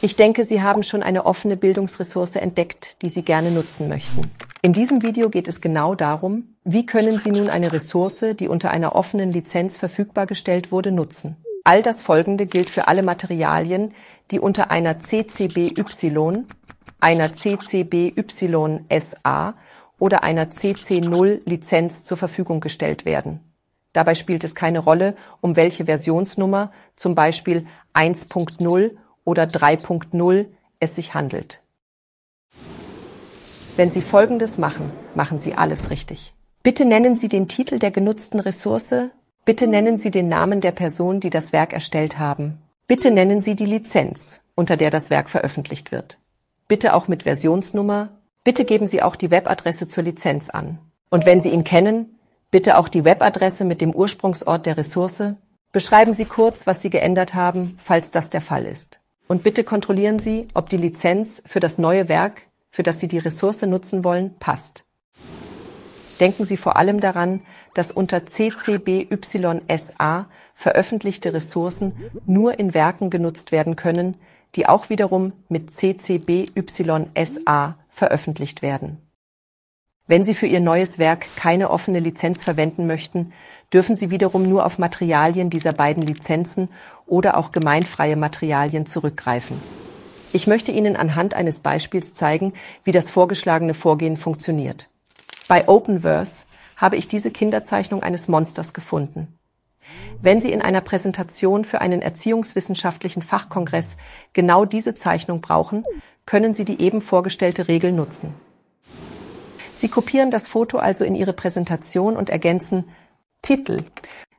Ich denke, Sie haben schon eine offene Bildungsressource entdeckt, die Sie gerne nutzen möchten. In diesem Video geht es genau darum, wie können Sie nun eine Ressource, die unter einer offenen Lizenz verfügbar gestellt wurde, nutzen. All das Folgende gilt für alle Materialien, die unter einer CCBY, einer CCBYSA oder einer CC0-Lizenz zur Verfügung gestellt werden. Dabei spielt es keine Rolle, um welche Versionsnummer, zum Beispiel 1.0 oder 3.0 es sich handelt. Wenn Sie Folgendes machen, machen Sie alles richtig. Bitte nennen Sie den Titel der genutzten Ressource, bitte nennen Sie den Namen der Person, die das Werk erstellt haben, bitte nennen Sie die Lizenz, unter der das Werk veröffentlicht wird, bitte auch mit Versionsnummer, bitte geben Sie auch die Webadresse zur Lizenz an. Und wenn Sie ihn kennen, bitte auch die Webadresse mit dem Ursprungsort der Ressource, beschreiben Sie kurz, was Sie geändert haben, falls das der Fall ist. Und bitte kontrollieren Sie, ob die Lizenz für das neue Werk, für das Sie die Ressource nutzen wollen, passt. Denken Sie vor allem daran, dass unter CCBYSA veröffentlichte Ressourcen nur in Werken genutzt werden können, die auch wiederum mit CCBYSA veröffentlicht werden. Wenn Sie für Ihr neues Werk keine offene Lizenz verwenden möchten, dürfen Sie wiederum nur auf Materialien dieser beiden Lizenzen oder auch gemeinfreie Materialien zurückgreifen. Ich möchte Ihnen anhand eines Beispiels zeigen, wie das vorgeschlagene Vorgehen funktioniert. Bei Openverse habe ich diese Kinderzeichnung eines Monsters gefunden. Wenn Sie in einer Präsentation für einen erziehungswissenschaftlichen Fachkongress genau diese Zeichnung brauchen, können Sie die eben vorgestellte Regel nutzen. Sie kopieren das Foto also in Ihre Präsentation und ergänzen Titel,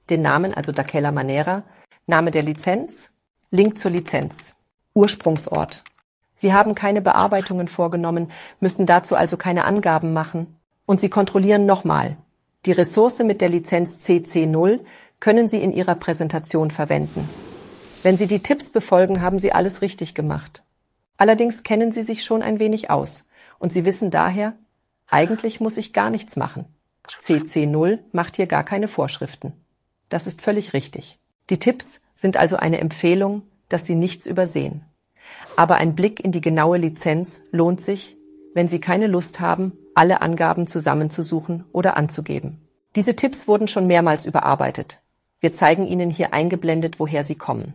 den Namen, also Dakela Manera, Name der Lizenz, Link zur Lizenz, Ursprungsort. Sie haben keine Bearbeitungen vorgenommen, müssen dazu also keine Angaben machen. Und Sie kontrollieren nochmal. Die Ressource mit der Lizenz CC0 können Sie in Ihrer Präsentation verwenden. Wenn Sie die Tipps befolgen, haben Sie alles richtig gemacht. Allerdings kennen Sie sich schon ein wenig aus und Sie wissen daher, eigentlich muss ich gar nichts machen. CC0 macht hier gar keine Vorschriften. Das ist völlig richtig. Die Tipps sind also eine Empfehlung, dass Sie nichts übersehen. Aber ein Blick in die genaue Lizenz lohnt sich, wenn Sie keine Lust haben, alle Angaben zusammenzusuchen oder anzugeben. Diese Tipps wurden schon mehrmals überarbeitet. Wir zeigen Ihnen hier eingeblendet, woher sie kommen.